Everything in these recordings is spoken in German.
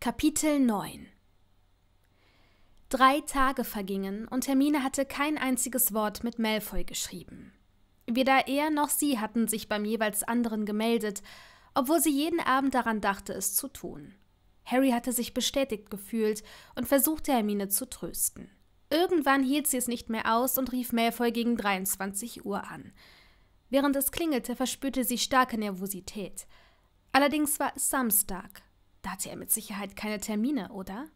Kapitel 9 Drei Tage vergingen und Hermine hatte kein einziges Wort mit Malfoy geschrieben. Weder er noch sie hatten sich beim jeweils anderen gemeldet, obwohl sie jeden Abend daran dachte, es zu tun. Harry hatte sich bestätigt gefühlt und versuchte Hermine zu trösten. Irgendwann hielt sie es nicht mehr aus und rief Malfoy gegen 23 Uhr an. Während es klingelte, verspürte sie starke Nervosität. Allerdings war es Samstag da hatte er mit Sicherheit keine Termine, oder?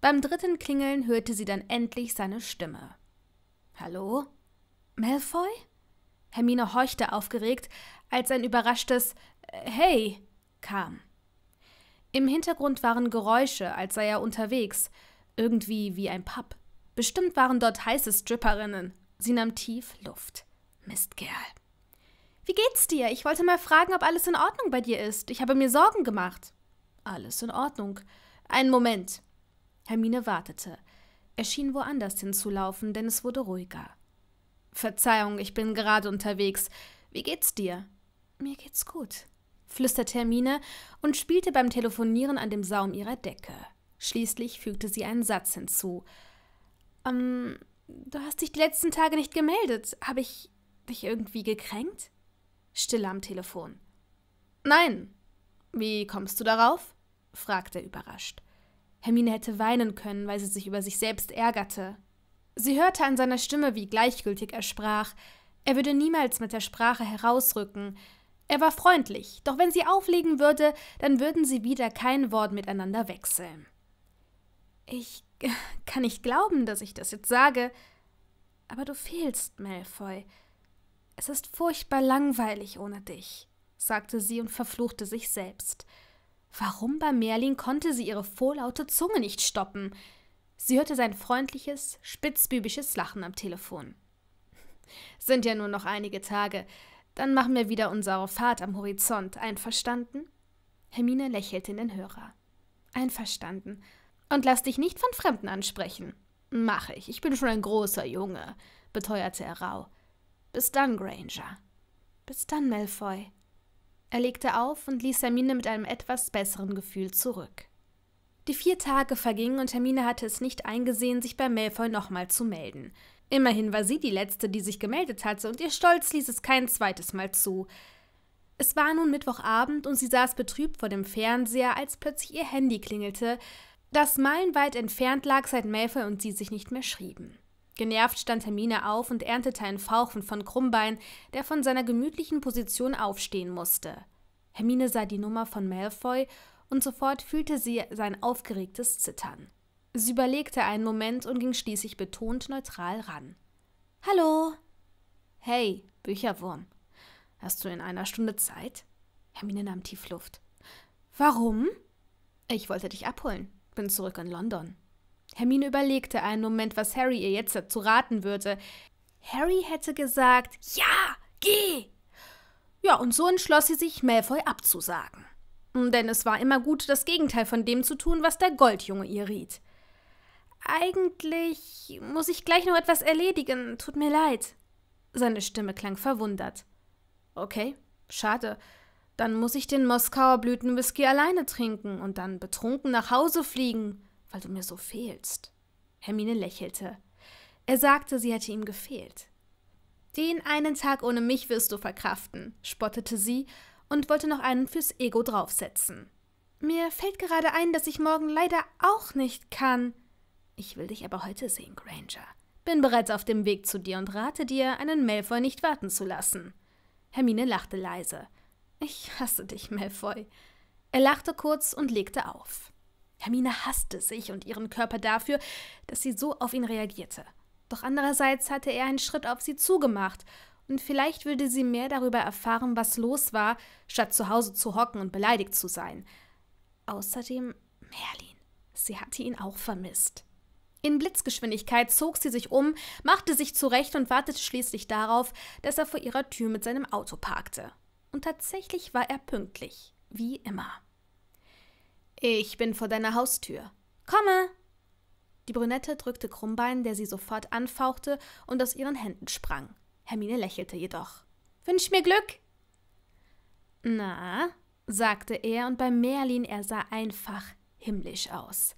Beim dritten Klingeln hörte sie dann endlich seine Stimme. Hallo? Malfoy? Hermine horchte aufgeregt, als ein überraschtes äh, Hey kam. Im Hintergrund waren Geräusche, als sei er unterwegs, irgendwie wie ein Pub. Bestimmt waren dort heiße Stripperinnen. Sie nahm tief Luft. Mistkerl. Wie geht's dir? Ich wollte mal fragen, ob alles in Ordnung bei dir ist. Ich habe mir Sorgen gemacht. Alles in Ordnung. Einen Moment. Hermine wartete. Er schien woanders hinzulaufen, denn es wurde ruhiger. Verzeihung, ich bin gerade unterwegs. Wie geht's dir? Mir geht's gut, flüsterte Hermine und spielte beim Telefonieren an dem Saum ihrer Decke. Schließlich fügte sie einen Satz hinzu. Ähm, du hast dich die letzten Tage nicht gemeldet. Habe ich dich irgendwie gekränkt? Stille am Telefon. Nein, wie kommst du darauf? fragte er überrascht. Hermine hätte weinen können, weil sie sich über sich selbst ärgerte. Sie hörte an seiner Stimme, wie gleichgültig er sprach. Er würde niemals mit der Sprache herausrücken. Er war freundlich, doch wenn sie auflegen würde, dann würden sie wieder kein Wort miteinander wechseln. Ich kann nicht glauben, dass ich das jetzt sage, aber du fehlst, Malfoy. Es ist furchtbar langweilig ohne dich sagte sie und verfluchte sich selbst. Warum bei Merlin konnte sie ihre vorlaute Zunge nicht stoppen? Sie hörte sein freundliches, spitzbübisches Lachen am Telefon. Sind ja nur noch einige Tage. Dann machen wir wieder unsere Fahrt am Horizont, einverstanden? Hermine lächelte in den Hörer. Einverstanden. Und lass dich nicht von Fremden ansprechen. Mache ich, ich bin schon ein großer Junge, beteuerte er rau. Bis dann, Granger. Bis dann, Malfoy. Er legte auf und ließ Hermine mit einem etwas besseren Gefühl zurück. Die vier Tage vergingen und Hermine hatte es nicht eingesehen, sich bei Malfoy nochmal zu melden. Immerhin war sie die Letzte, die sich gemeldet hatte, und ihr Stolz ließ es kein zweites Mal zu. Es war nun Mittwochabend und sie saß betrübt vor dem Fernseher, als plötzlich ihr Handy klingelte, das meilenweit entfernt lag, seit Malfoy und sie sich nicht mehr schrieben. Genervt stand Hermine auf und erntete ein Fauchen von Krummbein, der von seiner gemütlichen Position aufstehen musste. Hermine sah die Nummer von Malfoy und sofort fühlte sie sein aufgeregtes Zittern. Sie überlegte einen Moment und ging schließlich betont neutral ran. Hallo. Hey, Bücherwurm. Hast du in einer Stunde Zeit? Hermine nahm tief Luft. Warum? Ich wollte dich abholen. Bin zurück in London. Hermine überlegte einen Moment, was Harry ihr jetzt dazu raten würde. Harry hätte gesagt, ja, geh! Ja, und so entschloss sie sich, Malfoy abzusagen. Denn es war immer gut, das Gegenteil von dem zu tun, was der Goldjunge ihr riet. Eigentlich muss ich gleich noch etwas erledigen, tut mir leid. Seine Stimme klang verwundert. Okay, schade. Dann muss ich den Moskauer Blütenwhisky alleine trinken und dann betrunken nach Hause fliegen weil du mir so fehlst. Hermine lächelte. Er sagte, sie hätte ihm gefehlt. Den einen Tag ohne mich wirst du verkraften, spottete sie und wollte noch einen fürs Ego draufsetzen. Mir fällt gerade ein, dass ich morgen leider auch nicht kann. Ich will dich aber heute sehen, Granger. Bin bereits auf dem Weg zu dir und rate dir, einen Malfoy nicht warten zu lassen. Hermine lachte leise. Ich hasse dich, Malfoy. Er lachte kurz und legte auf. Hermine hasste sich und ihren Körper dafür, dass sie so auf ihn reagierte. Doch andererseits hatte er einen Schritt auf sie zugemacht und vielleicht würde sie mehr darüber erfahren, was los war, statt zu Hause zu hocken und beleidigt zu sein. Außerdem Merlin. Sie hatte ihn auch vermisst. In Blitzgeschwindigkeit zog sie sich um, machte sich zurecht und wartete schließlich darauf, dass er vor ihrer Tür mit seinem Auto parkte. Und tatsächlich war er pünktlich, wie immer. Ich bin vor deiner Haustür. Komme! Die Brünette drückte Krummbein, der sie sofort anfauchte und aus ihren Händen sprang. Hermine lächelte jedoch. Wünsch mir Glück! Na, sagte er, und bei Merlin er sah einfach himmlisch aus.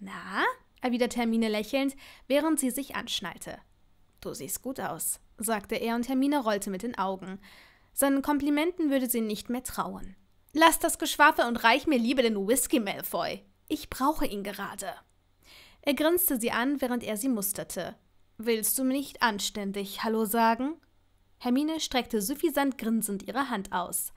Na? erwiderte Hermine lächelnd, während sie sich anschnallte. Du siehst gut aus, sagte er, und Hermine rollte mit den Augen. Seinen Komplimenten würde sie nicht mehr trauen. Lass das Geschwafel und reich mir lieber den Whisky, Malfoy. Ich brauche ihn gerade. Er grinste sie an, während er sie musterte. Willst du mir nicht anständig Hallo sagen? Hermine streckte suffisant grinsend ihre Hand aus.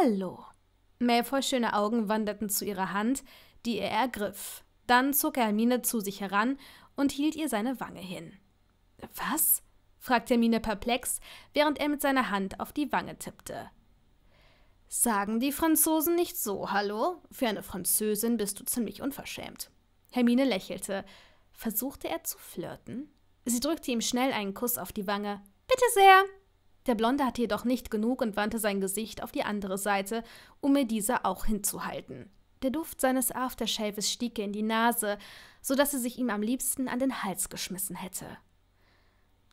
Hallo. Malfoys schöne Augen wanderten zu ihrer Hand, die er ergriff. Dann zog er Hermine zu sich heran und hielt ihr seine Wange hin. Was? fragte Hermine perplex, während er mit seiner Hand auf die Wange tippte. Sagen die Franzosen nicht so, hallo? Für eine Französin bist du ziemlich unverschämt. Hermine lächelte. Versuchte er zu flirten? Sie drückte ihm schnell einen Kuss auf die Wange. Bitte sehr! Der Blonde hatte jedoch nicht genug und wandte sein Gesicht auf die andere Seite, um mir diese auch hinzuhalten. Der Duft seines Aftershaves stieg ihr in die Nase, so dass sie sich ihm am liebsten an den Hals geschmissen hätte.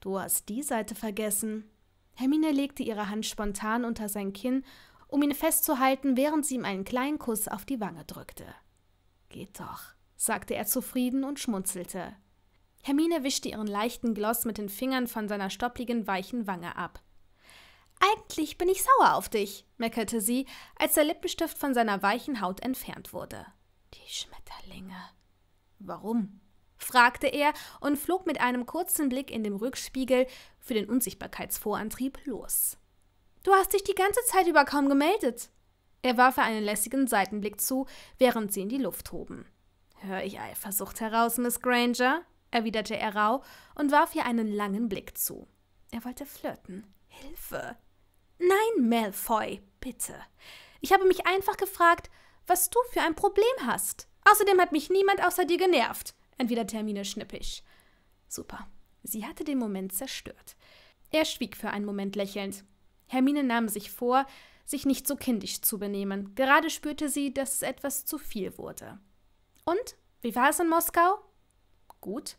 Du hast die Seite vergessen. Hermine legte ihre Hand spontan unter sein Kinn um ihn festzuhalten, während sie ihm einen kleinen Kuss auf die Wange drückte. Geht doch, sagte er zufrieden und schmunzelte. Hermine wischte ihren leichten Gloss mit den Fingern von seiner stoppligen, weichen Wange ab. Eigentlich bin ich sauer auf dich, meckerte sie, als der Lippenstift von seiner weichen Haut entfernt wurde. Die Schmetterlinge. Warum? fragte er und flog mit einem kurzen Blick in den Rückspiegel für den Unsichtbarkeitsvorantrieb los. Du hast dich die ganze Zeit über kaum gemeldet. Er warf ihr einen lässigen Seitenblick zu, während sie in die Luft hoben. Hör ich Eifersucht heraus, Miss Granger? erwiderte er rau und warf ihr einen langen Blick zu. Er wollte flirten. Hilfe! Nein, Malfoy, bitte. Ich habe mich einfach gefragt, was du für ein Problem hast. Außerdem hat mich niemand außer dir genervt, entwiderte Hermine schnippisch. Super. Sie hatte den Moment zerstört. Er schwieg für einen Moment lächelnd. Hermine nahm sich vor, sich nicht so kindisch zu benehmen. Gerade spürte sie, dass es etwas zu viel wurde. Und? Wie war es in Moskau? Gut,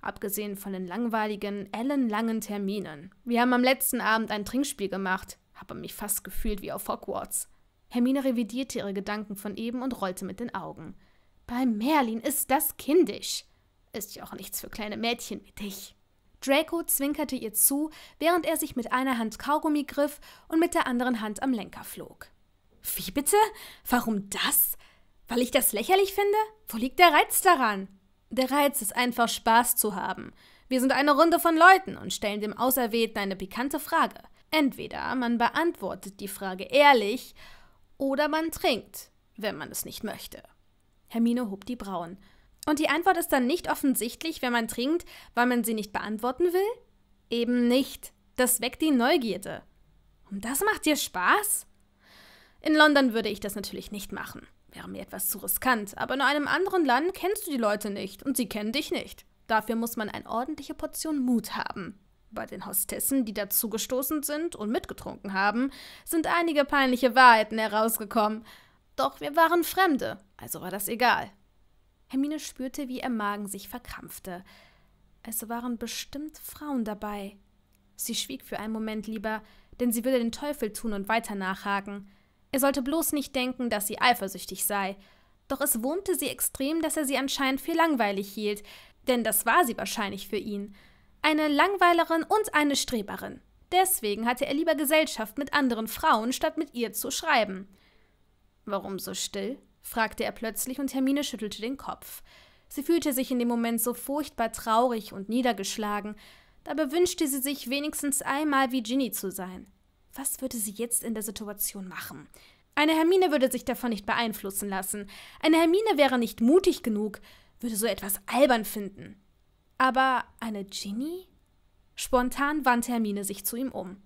abgesehen von den langweiligen, ellenlangen Terminen. Wir haben am letzten Abend ein Trinkspiel gemacht, habe mich fast gefühlt wie auf Hogwarts. Hermine revidierte ihre Gedanken von eben und rollte mit den Augen. Bei Merlin ist das kindisch. Ist ja auch nichts für kleine Mädchen wie dich. Draco zwinkerte ihr zu, während er sich mit einer Hand Kaugummi griff und mit der anderen Hand am Lenker flog. Wie bitte? Warum das? Weil ich das lächerlich finde? Wo liegt der Reiz daran? Der Reiz ist einfach Spaß zu haben. Wir sind eine Runde von Leuten und stellen dem Auserwählten eine pikante Frage. Entweder man beantwortet die Frage ehrlich oder man trinkt, wenn man es nicht möchte. Hermine hob die Brauen. Und die Antwort ist dann nicht offensichtlich, wenn man trinkt, weil man sie nicht beantworten will? Eben nicht. Das weckt die Neugierde. Und das macht dir Spaß? In London würde ich das natürlich nicht machen. Wäre mir etwas zu riskant. Aber in einem anderen Land kennst du die Leute nicht und sie kennen dich nicht. Dafür muss man eine ordentliche Portion Mut haben. Bei den Hostessen, die dazugestoßen sind und mitgetrunken haben, sind einige peinliche Wahrheiten herausgekommen. Doch wir waren Fremde, also war das egal. Hermine spürte, wie ihr Magen sich verkrampfte. Es waren bestimmt Frauen dabei. Sie schwieg für einen Moment lieber, denn sie würde den Teufel tun und weiter nachhaken. Er sollte bloß nicht denken, dass sie eifersüchtig sei. Doch es wurmte sie extrem, dass er sie anscheinend für langweilig hielt, denn das war sie wahrscheinlich für ihn. Eine Langweilerin und eine Streberin. Deswegen hatte er lieber Gesellschaft mit anderen Frauen, statt mit ihr zu schreiben. Warum so still? fragte er plötzlich und Hermine schüttelte den Kopf. Sie fühlte sich in dem Moment so furchtbar traurig und niedergeschlagen, dabei wünschte sie sich wenigstens einmal wie Ginny zu sein. Was würde sie jetzt in der Situation machen? Eine Hermine würde sich davon nicht beeinflussen lassen. Eine Hermine wäre nicht mutig genug, würde so etwas albern finden. Aber eine Ginny? Spontan wandte Hermine sich zu ihm um.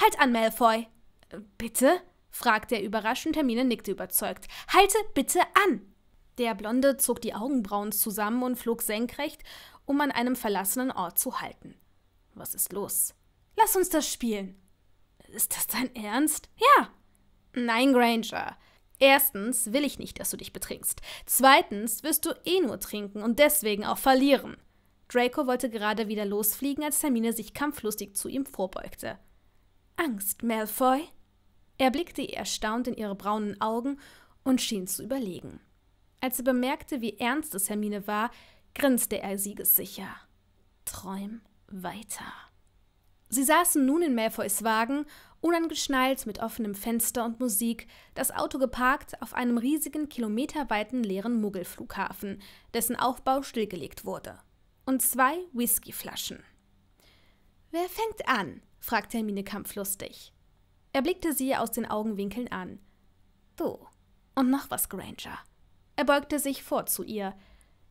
Halt an, Malfoy! Äh, bitte? fragte er überraschend. Hermine nickte überzeugt. Halte bitte an! Der Blonde zog die Augenbrauen zusammen und flog senkrecht, um an einem verlassenen Ort zu halten. Was ist los? Lass uns das spielen. Ist das dein Ernst? Ja. Nein, Granger. Erstens will ich nicht, dass du dich betrinkst. Zweitens wirst du eh nur trinken und deswegen auch verlieren. Draco wollte gerade wieder losfliegen, als Hermine sich kampflustig zu ihm vorbeugte. Angst, Malfoy? Er blickte ihr erstaunt in ihre braunen Augen und schien zu überlegen. Als er bemerkte, wie ernst es Hermine war, grinste er siegessicher. Träum weiter. Sie saßen nun in Malfoys Wagen, unangeschnallt mit offenem Fenster und Musik, das Auto geparkt auf einem riesigen kilometerweiten leeren Muggelflughafen, dessen Aufbau stillgelegt wurde. Und zwei Whiskyflaschen. Wer fängt an? fragte Hermine kampflustig. Er blickte sie aus den Augenwinkeln an. Du. Und noch was, Granger. Er beugte sich vor zu ihr.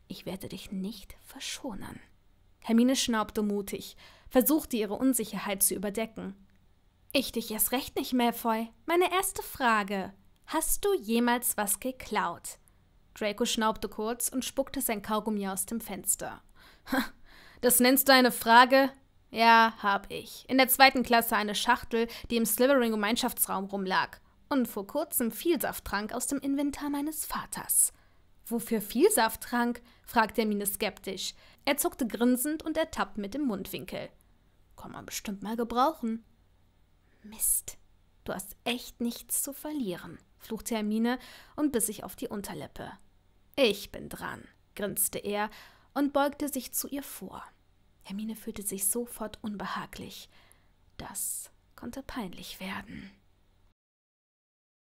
Ich werde dich nicht verschonen. Hermine schnaubte mutig, versuchte ihre Unsicherheit zu überdecken. Ich dich erst recht nicht, Malfoy. Meine erste Frage. Hast du jemals was geklaut? Draco schnaubte kurz und spuckte sein Kaugummi aus dem Fenster. Das nennst du eine Frage? Ja, hab ich. In der zweiten Klasse eine Schachtel, die im slivering gemeinschaftsraum rumlag. Und vor kurzem Vielsafttrank aus dem Inventar meines Vaters. Wofür Vielsafttrank? fragte Hermine skeptisch. Er zuckte grinsend und ertappt mit dem Mundwinkel. Kann man bestimmt mal gebrauchen. Mist, du hast echt nichts zu verlieren, fluchte Hermine und biss sich auf die Unterlippe. Ich bin dran, grinste er und beugte sich zu ihr vor. Hermine fühlte sich sofort unbehaglich. Das konnte peinlich werden.